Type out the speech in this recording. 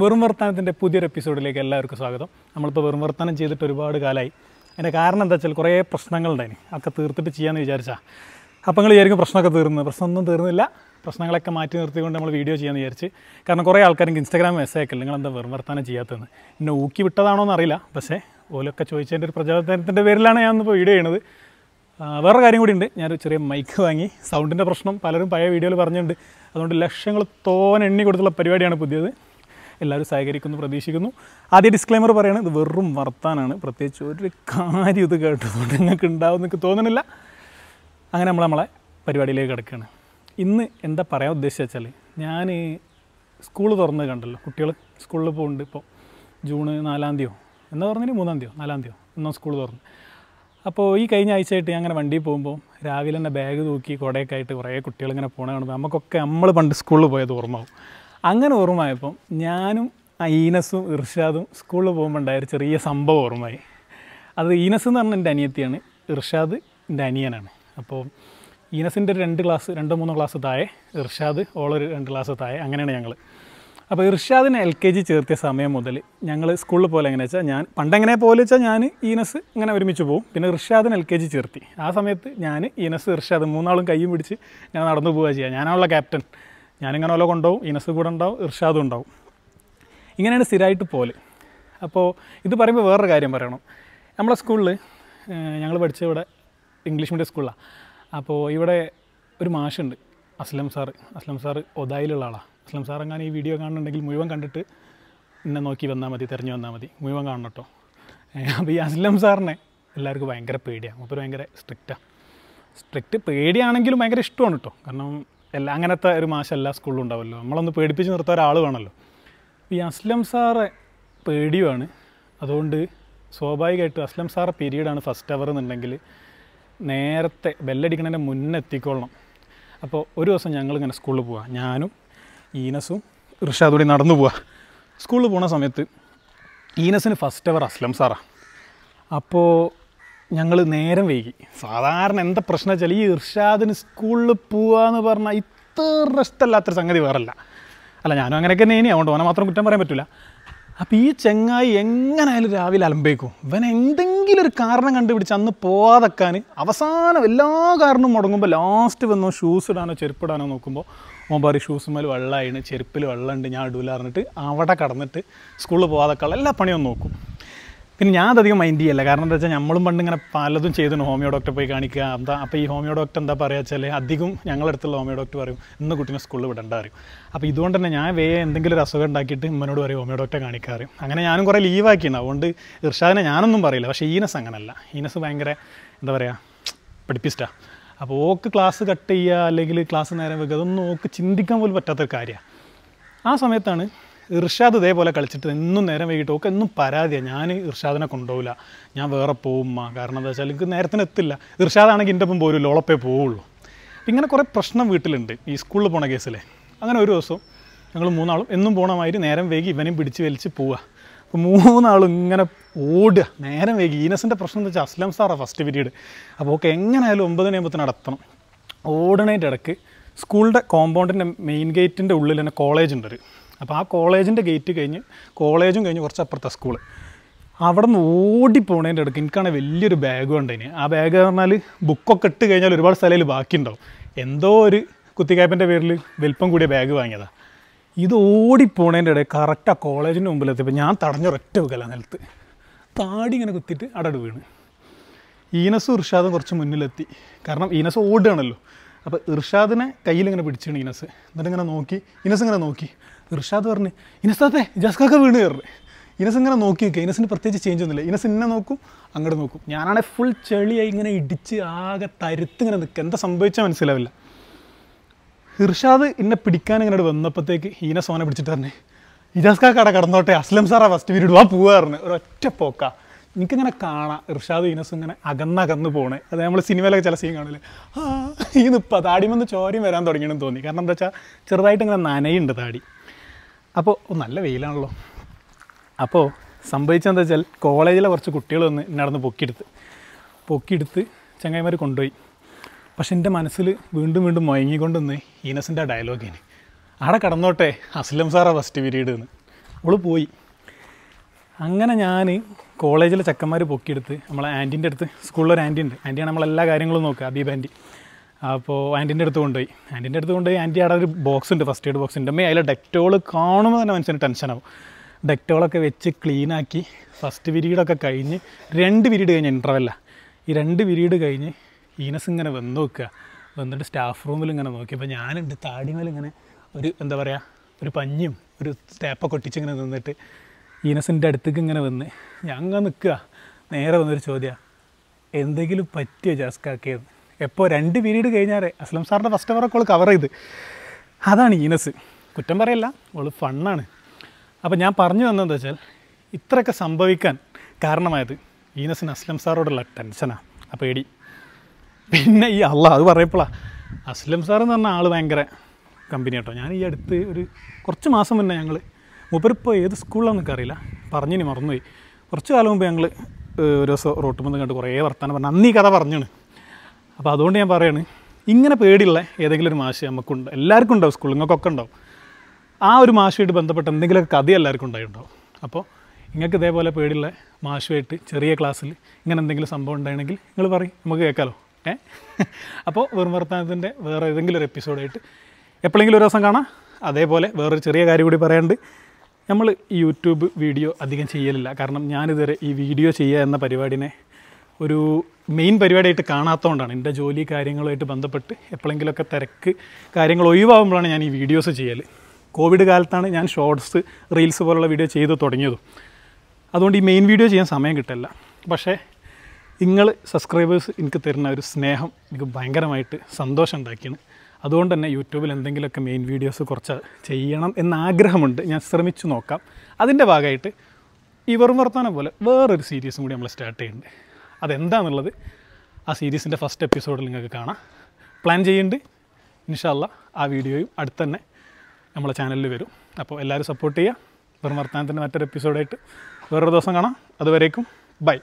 വെറും വർത്തനത്തിൻ്റെ പുതിയൊരു എപ്പിസോഡിലേക്ക് എല്ലാവർക്കും സ്വാഗതം നമ്മളിപ്പോൾ വെറും വർത്തനം ചെയ്തിട്ട് ഒരുപാട് കാലമായി അതിൻ്റെ കാരണം എന്താ വെച്ചാൽ കുറേ പ്രശ്നങ്ങളുണ്ടായി അതൊക്കെ തീർത്തിട്ട് ചെയ്യാമെന്ന് വിചാരിച്ചാൽ അപ്പോൾ നിങ്ങൾ വിചാരിക്കും പ്രശ്നമൊക്കെ തീർന്നു പ്രശ്നമൊന്നും തീർന്നില്ല പ്രശ്നങ്ങളൊക്കെ മാറ്റി നിർത്തിക്കൊണ്ട് നമ്മൾ വീഡിയോ ചെയ്യാമെന്ന് വിചാരിച്ച് കാരണം കുറേ ആൾക്കാർക്ക് ഇൻസ്റ്റാഗ്രാം മെസ്സേജ് നിങ്ങൾ എന്താ വെറും വർത്താനം ചെയ്യാത്തതെന്ന് എന്നെ ഊക്കി വിട്ടതാണോ എന്നറിയില്ല പക്ഷേ ഓലൊക്കെ ചോദിച്ചതിൻ്റെ ഒരു പ്രചോദനത്തിൻ്റെ പേരിലാണ് ഞാൻ ഇപ്പോൾ വീഡിയോ ചെയ്യണത് വേറെ കാര്യം കൂടി ഉണ്ട് ഞാനൊരു ചെറിയ മൈക്ക് വാങ്ങി സൗണ്ടിൻ്റെ പ്രശ്നം പലരും പഴയ വീഡിയോയിൽ പറഞ്ഞിട്ടുണ്ട് അതുകൊണ്ട് ലക്ഷങ്ങൾ തോനെ എണ്ണി കൊടുത്തുള്ള പരിപാടിയാണ് പുതിയത് എല്ലാവരും സഹകരിക്കുന്നു പ്രതീക്ഷിക്കുന്നു ആദ്യ ഡിസ്ക്ലൈമർ പറയുന്നത് ഇത് വെറും വർത്താനാണ് പ്രത്യേകിച്ച് ഒരു കാര്യം ഇത് കേട്ടതുകൊണ്ട് നിങ്ങൾക്ക് ഉണ്ടാവും നിങ്ങൾക്ക് തോന്നുന്നില്ല അങ്ങനെ നമ്മൾ നമ്മളെ പരിപാടിയിലേക്ക് കിടക്കുകയാണ് ഇന്ന് എന്താ പറയാൻ ഉദ്ദേശിച്ച വെച്ചാൽ ഞാൻ സ്കൂള് തുറന്നത് കണ്ടല്ലോ കുട്ടികൾ സ്കൂളിൽ പോകുന്നുണ്ട് ഇപ്പോൾ ജൂണ് നാലാം തീയതിയോ എന്താ പറഞ്ഞാൽ മൂന്നാം തീയതിയോ നാലാം തീയതിയോ എന്നാ സ്കൂൾ തുറന്ന് അപ്പോൾ ഈ കഴിഞ്ഞ ആഴ്ചയായിട്ട് ഞാൻ അങ്ങനെ വണ്ടിയിൽ പോകുമ്പോൾ രാവിലെ തന്നെ ബാഗ് തൂക്കി കുടയൊക്കെ ആയിട്ട് കുറേ കുട്ടികൾ ഇങ്ങനെ പോകണ കാണുമ്പോൾ നമുക്കൊക്കെ നമ്മൾ പണ്ട് സ്കൂളിൽ പോയത് ഓർമ്മ ആവും അങ്ങനെ ഓർമ്മയപ്പം ഞാനും ഈനസും ഇർഷാദും സ്കൂളിൽ പോകുമ്പോൾ ഒരു ചെറിയ സംഭവം ഓർമ്മയായി അത് ഈനസ് എന്ന് പറഞ്ഞ എൻ്റെ അനിയത്തിയാണ് ഇർഷാദ് എൻ്റെ അനിയനാണ് അപ്പോൾ ഈനസിൻ്റെ രണ്ട് ക്ലാസ് രണ്ടോ മൂന്നോ ക്ലാസ് താഴെ ഇർഷാദ് ഓളൊരു രണ്ട് ക്ലാസ് താഴെ അങ്ങനെയാണ് ഞങ്ങൾ അപ്പോൾ ഇർഷാദിനെ എൽ കെ ജി ചേർത്തിയ സമയം മുതൽ ഞങ്ങൾ സ്കൂളിൽ പോലെ എങ്ങനെ വെച്ചാൽ ഞാൻ പണ്ടെങ്ങനെ പോലെ വെച്ചാൽ ഞാൻ ഈനസ് ഇങ്ങനെ ഒരുമിച്ച് പോകും പിന്നെ ഇർഷാദിന് എൽ കെ ജി ചേർത്തി ആ സമയത്ത് ഞാൻ ഈനസ് ഇർഷാദ് മൂന്നാളും കൈയും പിടിച്ച് ഞാൻ നടന്നു പോവുക ചെയ്യുക ഞാനാണുള്ള ക്യാപ്റ്റൻ ഞാനിങ്ങനെ ഓല കൊണ്ടുപോകും ഇനസ് കൂടെ ഉണ്ടാവും ഇർഷാദും ഉണ്ടാവും ഇങ്ങനെയാണ് സ്ഥിരമായിട്ട് പോലെ അപ്പോൾ ഇത് പറയുമ്പോൾ വേറൊരു കാര്യം പറയണം നമ്മളെ സ്കൂളിൽ ഞങ്ങൾ പഠിച്ച ഇവിടെ ഇംഗ്ലീഷ് മീഡിയം സ്കൂളിലാണ് അപ്പോൾ ഇവിടെ ഒരു മാഷുണ്ട് അസ്ലം സാറ് അസ്ലം സാറ് ഒതായിലുള്ള ആളാണ് അസ്ലം സാർ എങ്ങനെ ഈ വീഡിയോ കാണുന്നുണ്ടെങ്കിൽ മുഴുവൻ കണ്ടിട്ട് എന്നെ നോക്കി വന്നാൽ മതി തിരഞ്ഞു വന്നാൽ മതി മുഴുവൻ കാണണം കേട്ടോ അപ്പോൾ ഈ അസ്ലം സാറിനെ എല്ലാവർക്കും ഭയങ്കര പേടിയാണ് അപ്പോൾ ഭയങ്കര സ്ട്രിക്റ്റാണ് സ്ട്രിക്റ്റ് പേടിയാണെങ്കിലും ഭയങ്കര ഇഷ്ടമാണ് കേട്ടോ കാരണം എല്ലാ അങ്ങനത്തെ ഒരു മാഷ് എല്ലാ സ്കൂളിലും ഉണ്ടാവുമല്ലോ നമ്മളൊന്ന് പേടിപ്പിച്ച് നിർത്താൻ ഒരാൾ വേണമല്ലോ ഈ അസ്ലം സാറ് പേടിയുമാണ് അതുകൊണ്ട് സ്വാഭാവികമായിട്ടും അസ്ലം സാറ് പീരീഡാണ് ഫസ്റ്റ് അവർ എന്നുണ്ടെങ്കിൽ നേരത്തെ ബെല്ലടിക്കണേൻ്റെ മുന്നേ എത്തിക്കൊള്ളണം അപ്പോൾ ഒരു ദിവസം ഞങ്ങൾ ഇങ്ങനെ സ്കൂളിൽ പോവാം ഞാനും ഈനസും ഋഷാദൂടി നടന്നു പോവാം സ്കൂളിൽ പോണ സമയത്ത് ഈനസിന് ഫസ്റ്റ് അവർ അസ്ലം സാറാണ് അപ്പോൾ ഞങ്ങൾ നേരം വൈകി സാധാരണ എന്താ പ്രശ്നം വെച്ചാൽ ഈ ഇർഷാദിന് സ്കൂളിൽ പോവാന്ന് പറഞ്ഞാൽ ഇത്ര ഇഷ്ടമല്ലാത്തൊരു സംഗതി വേറല്ല അല്ല ഞാനും അങ്ങനെയൊക്കെ നേനി അതുകൊണ്ട് ഓനെ മാത്രം കുറ്റം പറയാൻ പറ്റില്ല അപ്പോൾ ഈ ചെങ്ങായി എങ്ങനെയായാലും രാവിലെ അലമ്പേക്കും ഇവൻ എന്തെങ്കിലും ഒരു കാരണം കണ്ടുപിടിച്ച് അന്ന് പോവാതെക്കാൻ അവസാനം എല്ലാ കാരണവും മുടങ്ങുമ്പോൾ ലാസ്റ്റ് വന്നോ ഷൂസ് ഇടാനോ ചെരുപ്പിടാനോ നോക്കുമ്പോൾ ഓൻ പറയും ഷൂസുമേൽ വെള്ളമായിട്ട് ചെരുപ്പിൽ വെള്ളമുണ്ട് ഞാൻ ഇടൂല പറഞ്ഞിട്ട് അവിടെ കടന്നിട്ട് സ്കൂളിൽ പോവാതെക്കാനുള്ള എല്ലാ പണിയും നോക്കും പിന്നെ ഞാൻ അതധികം മൈൻഡ് ചെയ്യല്ല കാരണം എന്താ വെച്ചാൽ നമ്മളും പണ്ട് ഇങ്ങനെ പലതും ചെയ്തു ഹോമിയോ ഡോക്ടറെ പോയി കാണിക്കുക എന്താ അപ്പോൾ ഈ ഹോമിയോ ഡോക്ടർ എന്താ പറയുക വെച്ചാൽ അധികം ഞങ്ങളടുത്തുള്ള ഹോമിയോ ഡോക്ടർ പറയും ഇന്ന് കുട്ടീനെ സ്കൂളിൽ വിടേണ്ട അറിയും അപ്പോൾ ഇതുകൊണ്ട് തന്നെ ഞാൻ വേ എന്തെങ്കിലും ഒരു അസുഖം ഉണ്ടാക്കിയിട്ട് ഇമ്മനോട് പറയും ഹോമിയോ ഡോക്ടറെ കാണിക്കാറ് അങ്ങനെ ഞാനും കുറേ ലീവാക്കിയിട്ടുണ്ട് അതുകൊണ്ട് ഇർഷാദിനെ ഞാനൊന്നും പറയില്ല പക്ഷേ ഈനസ് അങ്ങനല്ല ഈനസ് ഭയങ്കര എന്താ പറയുക പഠിപ്പിസ്റ്റാണ് അപ്പോൾ ഓക്ക് ക്ലാസ് കട്ട് ചെയ്യുക അല്ലെങ്കിൽ ക്ലാസ് നേരം വെക്കുക അതൊന്നും ഓക്ക് ചിന്തിക്കാൻ പോലും പറ്റാത്തൊരു കാര്യമാണ് ആ സമയത്താണ് ഇർഷാദ് ഇതേപോലെ കളിച്ചിട്ട് എന്നും നേരം വൈകിട്ട് ഒക്കെ എന്നും പരാതിയാണ് ഞാൻ ഇർഷാദിനെ കൊണ്ടുപോകില്ല ഞാൻ വേറെ മാ കാരണം എന്താ വെച്ചാൽ എനിക്ക് നേരത്തിന് എത്തില്ല ഇർഷാദാണെങ്കിൽ എൻ്റെ ഒപ്പം പോരുമല്ലോ ഓളപ്പേ പോവുള്ളൂ ഇങ്ങനെ കുറേ പ്രശ്നം വീട്ടിലുണ്ട് ഈ സ്കൂളിൽ പോണ കേസിലെ അങ്ങനെ ഒരു ദിവസം ഞങ്ങൾ മൂന്നാളും എന്നും പോണമാതിരി നേരം വൈകി ഇവനെയും പിടിച്ച് വലിച്ച് പോവുക അപ്പോൾ മൂന്നാളും ഇങ്ങനെ ഓടുക നേരം വൈകി ഈനസിൻ്റെ പ്രശ്നം എന്താ വെച്ചാൽ അസ്ലം സാറാണ് ഫസ്റ്റ് പീരീഡ് അപ്പോൾ ഓക്കെ എങ്ങനെയായാലും ഒമ്പത് മണിയാകുമ്പോൾ നടത്തണം ഓടണേൻ്റെ ഇടയ്ക്ക് സ്കൂളിൻ്റെ കോമ്പൗണ്ടിൻ്റെ മെയിൻ ഗേറ്റിൻ്റെ ഉള്ളിൽ തന്നെ കോളേജ് ഉണ്ടൊരു അപ്പോൾ ആ കോളേജിൻ്റെ ഗേറ്റ് കഴിഞ്ഞ് കോളേജും കഴിഞ്ഞ് കുറച്ച് അപ്പുറത്തെ സ്കൂൾ അവിടെ നിന്ന് ഓടിപ്പോണതിൻ്റെ ഇടയ്ക്ക് എനിക്കാണ് വലിയൊരു ബാഗ് ഉണ്ടതിന് ആ ബാഗ് പറഞ്ഞാൽ ബുക്കൊക്കെ ഇട്ട് കഴിഞ്ഞാൽ ഒരുപാട് സ്ഥലയിൽ ബാക്കിയുണ്ടാവും എന്തോ ഒരു കുത്തിക്കാപ്പിൻ്റെ പേരിൽ വലിപ്പം കൂടിയ ബാഗ് വാങ്ങിയതാണ് ഇത് ഓടിപ്പോണതിൻ്റെ ഇടയിൽ കറക്റ്റ് ആ കോളേജിൻ്റെ മുമ്പിലെത്തിയപ്പോൾ ഞാൻ തടഞ്ഞൊരൊറ്റ വെക്കല നിലത്ത് താടി ഇങ്ങനെ കുത്തിയിട്ട് അടട് വീണ് ഈനസ് ഇർഷാദും കുറച്ച് മുന്നിലെത്തി കാരണം ഈനസ് ഓടുകയാണല്ലോ അപ്പോൾ ഇർഷാദിനെ കയ്യിലിങ്ങനെ പിടിച്ചാണ് ഈനസ് എന്നിട്ട് ഇങ്ങനെ നോക്കി ഈനസ് ഇങ്ങനെ നോക്കി ഇർഷാദ് പറഞ്ഞ് ഇനസത്തെ ജസ്കാക്ക വീണ് കയറി ഇനസ് ഇങ്ങനെ നോക്കി നിൽക്കുക ഇനസിന് പ്രത്യേകിച്ച് ചേഞ്ച് ഒന്നുമില്ല ഇനസ് ഇന്നെ നോക്കും അങ്ങോട്ട് നോക്കും ഞാനാണെങ്കിൽ ഫുൾ ചെളിയായി ഇങ്ങനെ ഇടിച്ച് ആകെ തരുത്ത് ഇങ്ങനെ നിൽക്കുക എന്താ സംഭവിച്ചാൽ മനസ്സിലാവില്ല ഇർഷാദ് ഇന്നെ പിടിക്കാൻ ഇങ്ങോട്ട് വന്നപ്പോഴത്തേക്ക് ഇനസ് ഓനെ പിടിച്ചിട്ട് തന്നെ ഇജാസ്കാ കട കടന്നോട്ടെ അസ്ലം സാറാ ഫസ്റ്റ് പീരീഡ് വാ പോവാറുണ്ട് ഒരൊറ്റ പോക്ക എനിക്കിങ്ങനെ കാണാം ഇർഷാദ് ഇനസ് ഇങ്ങനെ അകന്നകന്ന് പോണേ അത് നമ്മൾ സിനിമയിലൊക്കെ ചില സീൻ കാണില്ലേ ഈ നിപ്പ താടിമെന്ന് ചോരയും വരാൻ തുടങ്ങിയെന്ന് തോന്നി കാരണം എന്താ വെച്ചാൽ ചെറുതായിട്ട് ഇങ്ങനെ നനയുണ്ട് താടി അപ്പോൾ നല്ല വെയിലാണല്ലോ അപ്പോൾ സംഭവിച്ചെന്താ വെച്ചാൽ കോളേജിലെ കുറച്ച് കുട്ടികൾ വന്ന് എന്നെ നടന്ന് പൊക്കിയെടുത്ത് പൊക്കിയെടുത്ത് ചങ്ങായിമാർ കൊണ്ടുപോയി പക്ഷെ എൻ്റെ മനസ്സിൽ വീണ്ടും വീണ്ടും മയങ്ങിക്കൊണ്ടുവന്ന് ഈനസിൻ്റെ ആ ഡയലോഗിന് അവിടെ കടന്നോട്ടെ അസ്ലം സാറാ ഫസ്റ്റ് പീരീഡ് എന്ന് അവൾ പോയി അങ്ങനെ ഞാൻ കോളേജിലെ ചക്കന്മാർ പൊക്കിയെടുത്ത് നമ്മളെ ആൻറ്റിൻ്റെ അടുത്ത് സ്കൂളിലൊരു ആൻറ്റി ഉണ്ട് ആൻറ്റിയാണ് നമ്മളെല്ലാ കാര്യങ്ങളും നോക്കുക അബീബ് ആൻറ്റി അപ്പോൾ ആൻറ്റിൻ്റെ അടുത്ത് കൊണ്ടുപോയി ആൻറ്റിൻ്റെ അടുത്ത് കൊണ്ടുപോയി ആൻറ്റി അവിടെ ഒരു ബോക്സ് ഉണ്ട് ഫസ്റ്റ് എയ്ഡ് ബോക്സ് ഉണ്ട് മേ അതിൽ ഡെക്റ്റോൾ കാണുമ്പോൾ തന്നെ മനസ്സിന് ടെൻഷനാവും ഡെക്റ്റോളൊക്കെ വെച്ച് ക്ലീനാക്കി ഫസ്റ്റ് പിരീഡൊക്കെ കഴിഞ്ഞ് രണ്ട് പിരീഡ് കഴിഞ്ഞ് ഇൻ്റർവെല്ലാണ് ഈ രണ്ട് പിരീഡ് കഴിഞ്ഞ് ഈനസ് ഇങ്ങനെ വന്ന് നോക്കുക വന്നിട്ട് സ്റ്റാഫ് റൂമിൽ ഇങ്ങനെ നോക്കിയപ്പോൾ ഞാനുണ്ട് താടിമേൽ ഇങ്ങനെ ഒരു എന്താ പറയുക ഒരു പഞ്ഞും ഒരു സ്റ്റാപ്പൊക്കെ ഒട്ടിച്ചിങ്ങനെ നിന്നിട്ട് ഈനസിൻ്റെ അടുത്തേക്ക് ഇങ്ങനെ വന്ന് ഞങ്ങൾ നിൽക്കുക നേരെ വന്നൊരു ചോദ്യമാണ് എന്തെങ്കിലും പറ്റിയോ ജാസ്കാക്കിയത് എപ്പോൾ രണ്ട് പീരീഡ് കഴിഞ്ഞാൽ അസ്ലം സാറിൻ്റെ ഫസ്റ്റ് അവറൊക്കെ അവൾ കവർ ചെയ്ത് അതാണ് ഈനസ് കുറ്റം പറയല്ല അവൾ ഫണ്ണാണ് അപ്പോൾ ഞാൻ പറഞ്ഞു തന്നതെന്ന് വെച്ചാൽ ഇത്രയൊക്കെ സംഭവിക്കാൻ കാരണമായത് ഈനസിന് അസ്ലം സാറോടുള്ള ടെൻഷനാണ് ആ പേടി പിന്നെ ഈ അള്ള അത് പറയപ്പോളാ അസ്ലം സാർ എന്ന് പറഞ്ഞ ആൾ ഭയങ്കര കമ്പനി കേട്ടോ ഞാൻ ഈ അടുത്ത് ഒരു കുറച്ച് മാസം മുന്നേ ഞങ്ങൾ മുപ്പരിപ്പോൾ ഏത് സ്കൂളിലാണെന്നൊക്കെ അറിയില്ല പറഞ്ഞിനി മറന്നുപോയി കുറച്ച് കാലം മുമ്പ് ഞങ്ങൾ ഒരു ദിവസം റോട്ട് മുന്ന് കണ്ട് കുറേ വർത്തമാനം പറഞ്ഞു അന്ന് ഈ കഥ പറഞ്ഞാണ് അപ്പോൾ അതുകൊണ്ട് ഞാൻ പറയുന്നത് ഇങ്ങനെ പേടിയുള്ള ഏതെങ്കിലും ഒരു നമുക്ക് നമുക്കുണ്ട് എല്ലാവർക്കും ഉണ്ടാവും നിങ്ങൾക്കൊക്കെ ഉണ്ടാവും ആ ഒരു മാഷുമായിട്ട് ബന്ധപ്പെട്ട എന്തെങ്കിലുമൊക്കെ കഥ എല്ലാവർക്കും ഉണ്ടായിട്ടുണ്ടാവും അപ്പോൾ നിങ്ങൾക്ക് ഇതേപോലെ പേടിയുള്ള മാഷുമായിട്ട് ചെറിയ ക്ലാസ്സിൽ ഇങ്ങനെ എന്തെങ്കിലും സംഭവം ഉണ്ടായിരുന്നെങ്കിൽ നിങ്ങൾ പറയും നമുക്ക് കേൾക്കാമല്ലോ ഏ അപ്പോൾ വെറും വർത്തമാനത്തിൻ്റെ വേറെ ഏതെങ്കിലും ഒരു എപ്പിസോഡായിട്ട് എപ്പോഴെങ്കിലും ഒരു ദിവസം കാണാം അതേപോലെ വേറൊരു ചെറിയ കാര്യം കൂടി പറയാണ്ട് നമ്മൾ യൂട്യൂബ് വീഡിയോ അധികം ചെയ്യലില്ല കാരണം ഞാനിതുവരെ ഈ വീഡിയോ ചെയ്യുക എന്ന പരിപാടിനെ ഒരു മെയിൻ പരിപാടിയായിട്ട് കാണാത്തതുകൊണ്ടാണ് എൻ്റെ ജോലി കാര്യങ്ങളുമായിട്ട് ബന്ധപ്പെട്ട് എപ്പോഴെങ്കിലുമൊക്കെ തിരക്ക് കാര്യങ്ങൾ ഒഴിവാകുമ്പോഴാണ് ഞാൻ ഈ വീഡിയോസ് ചെയ്യൽ കോവിഡ് കാലത്താണ് ഞാൻ ഷോർട്സ് റീൽസ് പോലുള്ള വീഡിയോ ചെയ്ത് തുടങ്ങിയതും അതുകൊണ്ട് ഈ മെയിൻ വീഡിയോ ചെയ്യാൻ സമയം കിട്ടില്ല പക്ഷേ നിങ്ങൾ സബ്സ്ക്രൈബേഴ്സ് എനിക്ക് തരുന്ന ഒരു സ്നേഹം എനിക്ക് ഭയങ്കരമായിട്ട് സന്തോഷം ഉണ്ടാക്കിയാണ് അതുകൊണ്ട് തന്നെ യൂട്യൂബിൽ എന്തെങ്കിലുമൊക്കെ മെയിൻ വീഡിയോസ് കുറച്ച് ചെയ്യണം എന്ന ആഗ്രഹമുണ്ട് ഞാൻ ശ്രമിച്ചു നോക്കാം അതിൻ്റെ ഭാഗമായിട്ട് ഈ വെറും പോലെ വേറൊരു സീരീസും കൂടി നമ്മൾ സ്റ്റാർട്ട് ചെയ്യുന്നുണ്ട് അതെന്താണെന്നുള്ളത് ആ സീരീസിൻ്റെ ഫസ്റ്റ് എപ്പിസോഡിൽ നിങ്ങൾക്ക് കാണാം പ്ലാൻ ചെയ്യുന്നുണ്ട് ഇൻഷാല്ല ആ വീഡിയോയും അടുത്ത് തന്നെ നമ്മളെ ചാനലിൽ വരും അപ്പോൾ എല്ലാവരും സപ്പോർട്ട് ചെയ്യുക വെറും വർത്തമാനത്തിൻ്റെ മറ്റൊരു എപ്പിസോഡായിട്ട് വേറൊരു ദിവസം കാണാം അതുവരേക്കും ബൈ